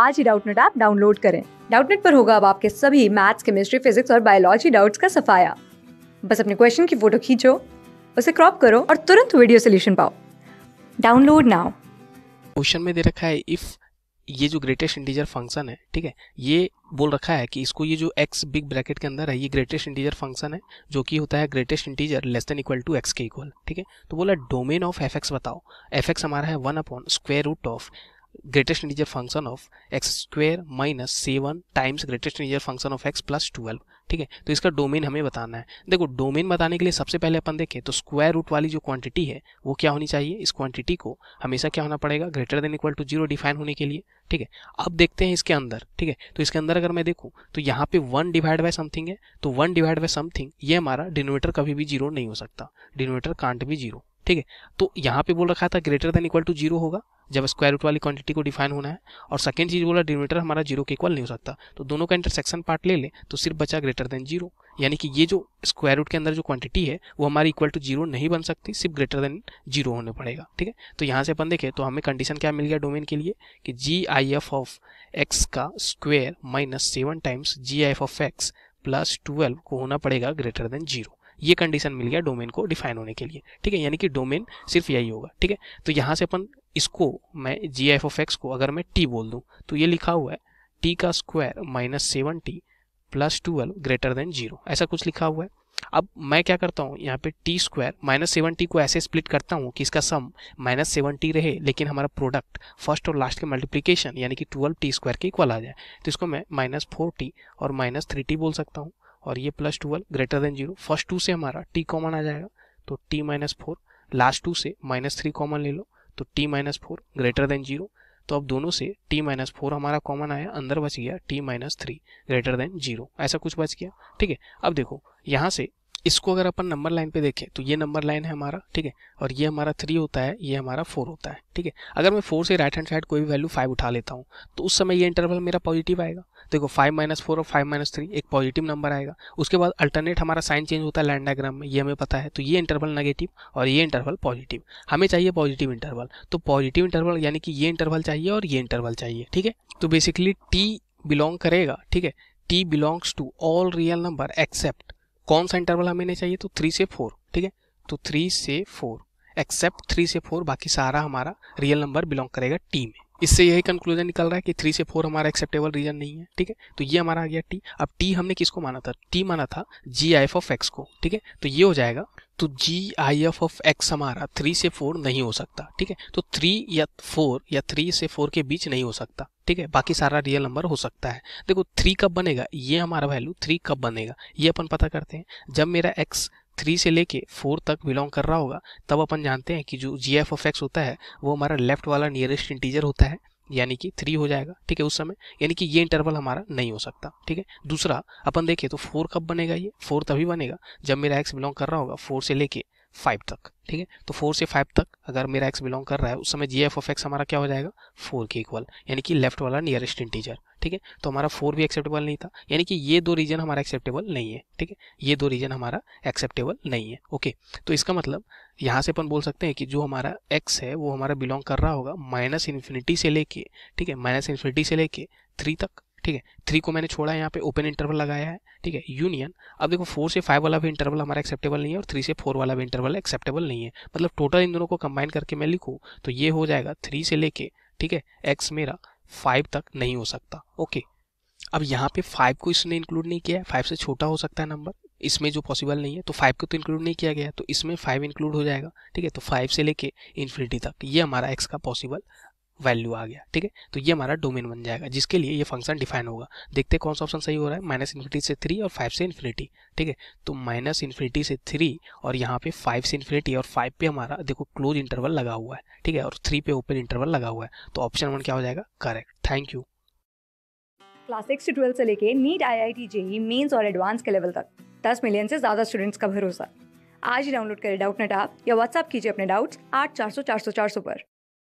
आज ही Doubtnut app download करें डाउटनेट पर होगा अब आपके सभी मैथ्स केमिस्ट्री फिजिक्स और बायोलॉजी डाउट्स का सफाया बस अपने क्वेश्चन की फोटो खींचो उसे क्रॉप करो और तुरंत वीडियो सोल्यूशन पाओ डाउनलोड नाउ क्वेश्चन में दे रखा है इफ़ ये जो ग्रेटेस्ट इंटीजर फंक्शन है ठीक है ये बोल रखा है कि इसको ये जो x बिग ब्रैकेट के अंदर है ये ग्रेटेस्ट इंटीजर फंक्शन है जो कि होता है greatest integer less than equal to x के इक्वल ठीक है तो बोला डोमेन ऑफ एफ एक्स बताओ एफ एक्स हमारा है one upon square root of greatest integer function of x square minus seven times greatest integer function of x plus twelve ठीक है तो इसका डोमेन हमें बताना है देखो डोमेन बताने के लिए सबसे पहले अपन देखें तो स्क्वायर रूट वाली जो क्वांटिटी है वो क्या होनी चाहिए इस क्वांटिटी को हमेशा क्या होना पड़ेगा greater than equal to zero define होने के लिए ठीक है अब देखते हैं इसके अंदर ठीक है तो इसके अंदर अगर मैं देखूँ तो यहाँ पे वन डिवाइड बाय समथिंग है तो वन डिवाइड बाय समथिंग ये हमारा डिनोवेटर कभी भी जीरो नहीं हो सकता डिनोवेटर कांट भी जीरो ठीक है तो यहाँ पे बोल रखा था greater than equal to zero होगा जब स्क्वायर रूट वाली क्वांटिटी को डिफाइन होना है और सेकंड चीज़ बोला डिनोमीटर हमारा जीरो के इक्वल नहीं हो सकता तो दोनों का इंटरसेक्शन पार्ट ले ले तो सिर्फ बचा ग्रेटर देन जीरो यानी कि ये जो स्क्वायर रूट के अंदर जो क्वांटिटी है वो हमारी इक्वल टू जीरो नहीं बन सकती सिर्फ ग्रेटर देन जीरो होने पड़ेगा ठीक है तो यहाँ से अपन देखें तो हमें कंडीशन क्या मिल गया डोमेन के लिए कि G I F of x का square minus seven times G I F of x plus twelve को होना पड़ेगा ग्रेटर देन जीरो ये कंडीशन मिल गया डोमेन को डिफाइन होने के लिए ठीक है यानी कि डोमेन सिर्फ यही होगा ठीक है तो यहाँ से अपन इसको मैं जी एफ ऑफ एक्स को अगर मैं टी बोल दूँ तो ये लिखा हुआ है टी का square minus seven t plus twelve greater than zero ऐसा कुछ लिखा हुआ है अब मैं क्या करता हूँ यहाँ पे t square minus seven t को ऐसे स्प्लिट करता हूँ कि इसका सम माइनस सेवन टी रहे लेकिन हमारा प्रोडक्ट फर्स्ट और लास्ट के मल्टीप्लीकेशन यानी कि ट्वेल्व टी स्क्वायर के इक्वल आ जाए तो इसको मैं माइनस फोर टी और माइनस थ्री टी बोल सकता हूँ और ये plus twelve greater than zero first two से हमारा टी कॉमन आ जाएगा तो t minus four last two से माइनस थ्री कॉमन ले लो तो t minus four greater than zero तो अब दोनों से टी माइनस फोर हमारा कॉमन आया अंदर बच गया t minus three greater than zero ऐसा कुछ बच गया ठीक है अब देखो यहाँ से इसको अगर अपन नंबर लाइन पे देखें तो ये नंबर लाइन है हमारा ठीक है और ये हमारा थ्री होता है ये हमारा फोर होता है ठीक है अगर मैं फोर से राइट हैंड साइड कोई भी वैल्यू फाइव उठा लेता हूँ तो उस समय ये इंटरवल मेरा पॉजिटिव आएगा देखो फाइव माइनस फोर और फाइव माइनस थ्री एक पॉजिटिव नंबर आएगा उसके बाद अल्टरनेट हमारा साइन चेंज होता है लैंड में ये हमें पता है तो ये इंटरवल नेगेटिव और ये इंटरवल पॉजिटिव हमें चाहिए पॉजिटिव इंटरवल तो पॉजिटिव इंटरवल यानी कि ये इंटरवल चाहिए और ये इंटरवल चाहिए ठीक है तो बेसिकली टी बिलोंग करेगा ठीक है t belongs to all real number except कौन सा इंटरवल हमें नहीं चाहिए तो थ्री से फोर ठीक है तो थ्री से फोर एक्सेप्ट थ्री से फोर बाकी सारा हमारा रियल नंबर बिलोंग करेगा टी में इससे यही कंक्लूजन निकल रहा है कि थ्री से फोर हमारा एक्सेप्टेबल रीजन नहीं है ठीक है तो ये हमारा आ गया टी अब टी हमने किसको माना था टी माना था G I F of x को ठीक है तो ये हो जाएगा तो G I F of x हमारा थ्री से फोर नहीं हो सकता ठीक है तो थ्री या फोर या थ्री से फोर के बीच नहीं हो सकता ठीक है बाकी सारा रियल नंबर हो सकता है देखो थ्री कब बनेगा ये हमारा वैल्यू थ्री कब बनेगा ये अपन पता करते हैं जब मेरा एक्स थ्री से लेके फोर तक बिलोंग कर रहा होगा तब अपन जानते हैं कि जो जी एफ ऑफ एक्स होता है वो हमारा लेफ्ट वाला नियरेस्ट इंटीजर होता है यानी कि थ्री हो जाएगा ठीक है उस समय यानी कि ये इंटरवल हमारा नहीं हो सकता ठीक है दूसरा अपन देखें तो फोर कब बनेगा ये फोर तभी बनेगा जब मेरा एक्स बिलोंग कर रहा होगा फोर से लेके फाइव तक ठीक है तो फोर से फाइव तक अगर मेरा एक्स बिलोंग कर रहा है उस समय जी एफ ऑफ एक्स हमारा क्या हो जाएगा फोर के इक्वल यानी कि लेफ्ट वाला नियरेस्ट इंटीजर ठीक है तो हमारा फोर भी एक्सेप्टेबल नहीं था यानी कि ये दो रीजन हमारा एक्सेप्टेबल नहीं है ठीक है ये दो रीजन हमारा एक्सेप्टेबल नहीं है ओके तो इसका मतलब यहाँ से अपन बोल सकते हैं कि जो हमारा एक्स है वो हमारा बिलोंग कर रहा होगा माइनस इन्फिनिटी से लेके ठीक है माइनस इन्फिनिटी से लेके थ्री तक ठीक है थ्री को मैंने छोड़ा है यहाँ पे ओपन इंटरवल लगाया है ठीक है यूनियन अब देखो फोर से फाइव वाला भी इंटरवल हमारा एक्सेप्टेबल नहीं है और थ्री से फोर वाला भी इंटरवल एक्सेप्टेबल नहीं है मतलब टोटल इन दोनों को कंबाइन करके मैं लिखूँ तो ये हो जाएगा थ्री से लेके ठीक है एक्स मेरा फाइव तक नहीं हो सकता ओके अब यहाँ पे फाइव को इसने इंक्लूड नहीं किया है फाइव से छोटा हो सकता है नंबर इसमें जो पॉसिबल नहीं है तो फाइव को तो इंक्लूड नहीं किया गया तो इसमें फाइव इंक्लूड हो जाएगा ठीक है तो फाइव से लेके इन्फिनिटी तक ये हमारा एक्स का पॉसिबल वैल्यू आ गया ठीक है तो ये हमारा डोमेन बन जाएगा जिसके लिए ये फंक्शन डिफाइन होगा देखते हैं कौन सा ऑप्शन सही हो रहा है माइनस इन्फिनिटी से थ्री और फाइव से इन्फिनिटी ठीक है तो माइनस इन्फिनिटी से थ्री और यहाँ पे फाइव से इन्फिनिटी और फाइव पे हमारा देखो क्लोज इंटरवल लगा हुआ है ठीक है और थ्री पे ओपन इंटरवल लगा हुआ है तो ऑप्शन वन क्या हो जाएगा correct thank you class six से ट्वेल्थ से लेके NEET I I T JEE Mains और एडवांस के लेवल तक दस मिलियन से ज़्यादा स्टूडेंट्स का भरोसा आज ही डाउनलोड करें डाउट नेट आप या व्हाट्सअप कीजिए अपने डाउट्स आठ चार सौ चार सौ चार सौ पर